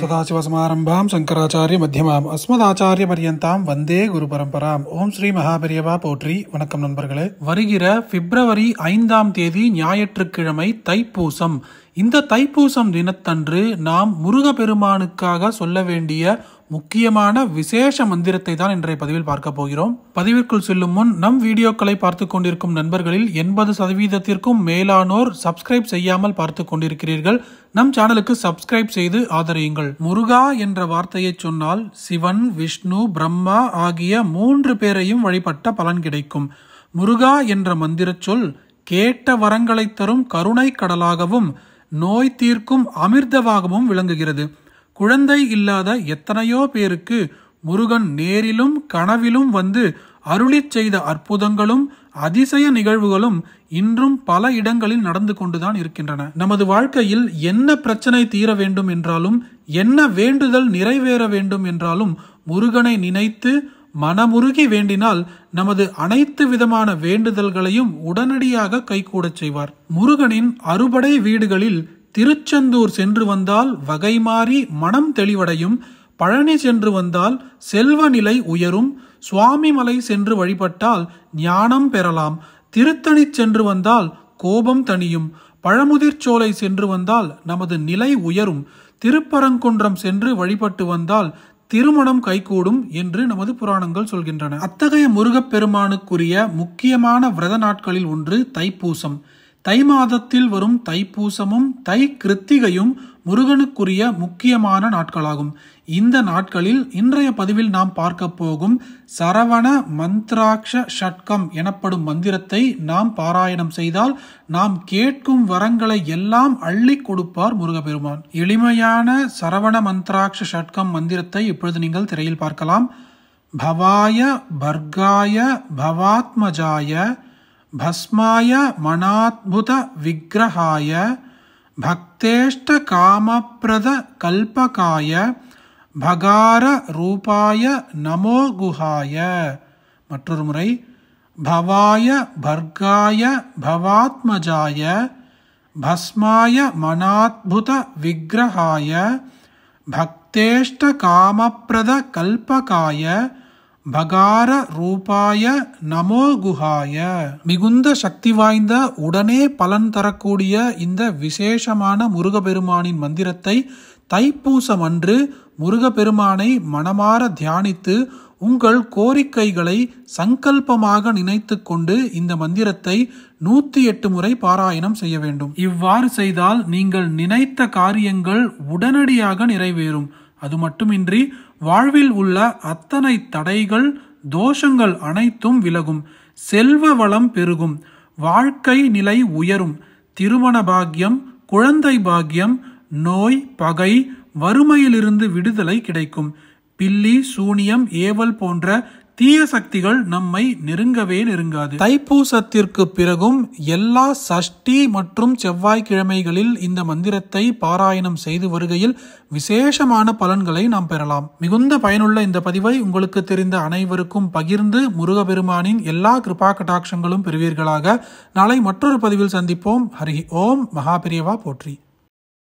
सदाशिवसमारम्भां சங்கராச்சாரிய அஸ்மத் ஆச்சாரிய பரியந்தாம் வந்தே குரு பரம்பராம் ஓம் ஸ்ரீ மகாபெரியவா போற்றி வணக்கம் நண்பர்களே வருகிற பிப்ரவரி ஐந்தாம் தேதி ஞாயிற்றுக்கிழமை தைப்பூசம் இந்த தைப்பூசம் தினத்தன்று நாம் முருகப்பெருமானுக்காக சொல்ல வேண்டிய முக்கியமான விசேஷ மந்திரத்தை தான் இன்றைய பதிவில் பார்க்க போகிறோம் பதிவிற்குள் செல்லும் முன் நம் வீடியோக்களை பார்த்து கொண்டிருக்கும் நண்பர்களில் எண்பது சதவீதத்திற்கும் மேலானோர் சப்ஸ்கிரைப் செய்யாமல் பார்த்து கொண்டிருக்கிறீர்கள் நம் சேனலுக்கு சப்ஸ்கிரைப் செய்து ஆதரியுங்கள் முருகா என்ற வார்த்தையை சொன்னால் சிவன் விஷ்ணு பிரம்மா ஆகிய மூன்று பேரையும் வழிபட்ட பலன் கிடைக்கும் முருகா என்ற மந்திரச் சொல் கேட்ட வரங்களை தரும் கருணை கடலாகவும் நோய் தீர்க்கும் அமிர்தவாகவும் விளங்குகிறது குழந்தை இல்லாத எத்தனையோ பேருக்கு முருகன் நேரிலும் கனவிலும் வந்து அருளிச் செய்த அற்புதங்களும் அதிசய நிகழ்வுகளும் இன்றும் பல இடங்களில் நடந்து கொண்டுதான் இருக்கின்றன நமது வாழ்க்கையில் என்ன பிரச்சனை தீர வேண்டும் என்றாலும் என்ன வேண்டுதல் நிறைவேற வேண்டும் என்றாலும் முருகனை நினைத்து மனமுருகி வேண்டினால் நமது அனைத்து விதமான வேண்டுதல்களையும் உடனடியாக கைகூடச் செய்வார் முருகனின் அறுபடை வீடுகளில் திருச்செந்தூர் சென்று வந்தால் வகை மாறி மனம் தெளிவடையும் பழனி சென்று வந்தால் செல்வ நிலை உயரும் சுவாமிமலை சென்று வழிபட்டால் ஞானம் பெறலாம் திருத்தணி சென்று வந்தால் கோபம் தணியும் பழமுதிர்ச்சோலை சென்று வந்தால் நமது நிலை உயரும் திருப்பரங்குன்றம் சென்று வழிபட்டு வந்தால் திருமணம் கைகூடும் என்று நமது புராணங்கள் சொல்கின்றன அத்தகைய முருகப்பெருமானுக்குரிய முக்கியமான விரத நாட்களில் ஒன்று தைப்பூசம் தை மாதத்தில் வரும் தைப்பூசமும் தை கிருத்திகையும் முருகனுக்குரிய முக்கியமான நாட்களாகும் இந்த நாட்களில் இன்றைய பதிவில் நாம் பார்க்க போகும் சரவண மந்த்ராட்ச ஷட்கம் எனப்படும் மந்திரத்தை நாம் பாராயணம் செய்தால் நாம் கேட்கும் வரங்களை எல்லாம் அள்ளி கொடுப்பார் முருகப்பெருமான் எளிமையான சரவண மந்த்ராட்ச ஷட்கம் மந்திரத்தை இப்பொழுது நீங்கள் திரையில் பார்க்கலாம் பவாய பர்காய பவாத்மஜாய भस्माय मनाद्भुत विग्रहाय भक्तेष्टकामप्रदकल्पकाय भगाररूपाय नमो गुहाय मुरै भवाय भर्गाय भवात्मजाय भस्माय कामप्रद भक्तेष्टकामप्रदकल्पकाय பகார ரூபாய நமோ குஹாய மிகுந்த சக்தி வாய்ந்த உடனே பலன் தரக்கூடிய இந்த விசேஷமான முருகபெருமானின் மந்திரத்தை தைப்பூசம் அன்று முருகப்பெருமானை மனமாற தியானித்து உங்கள் கோரிக்கைகளை சங்கல்பமாக நினைத்து கொண்டு இந்த மந்திரத்தை நூத்தி எட்டு முறை பாராயணம் செய்ய வேண்டும் இவ்வாறு செய்தால் நீங்கள் நினைத்த காரியங்கள் உடனடியாக நிறைவேறும் அது மட்டுமின்றி வாழ்வில் உள்ள அத்தனை தடைகள் தோஷங்கள் அனைத்தும் விலகும் செல்வ வளம் பெருகும் வாழ்க்கை நிலை உயரும் திருமண பாக்கியம் குழந்தை பாக்கியம் நோய் பகை வறுமையிலிருந்து விடுதலை கிடைக்கும் பில்லி சூனியம் ஏவல் போன்ற தீய சக்திகள் நம்மை நெருங்கவே நெருங்காது தைப்பூசத்திற்கு பிறகும் எல்லா சஷ்டி மற்றும் செவ்வாய்க்கிழமைகளில் இந்த மந்திரத்தை பாராயணம் செய்து வருகையில் விசேஷமான பலன்களை நாம் பெறலாம் மிகுந்த பயனுள்ள இந்த பதிவை உங்களுக்கு தெரிந்த அனைவருக்கும் பகிர்ந்து முருகபெருமானின் எல்லா கிருபா கட்டாட்சங்களும் பெறுவீர்களாக நாளை மற்றொரு பதிவில் சந்திப்போம் ஹரி ஓம் மகாபிரியவா போற்றி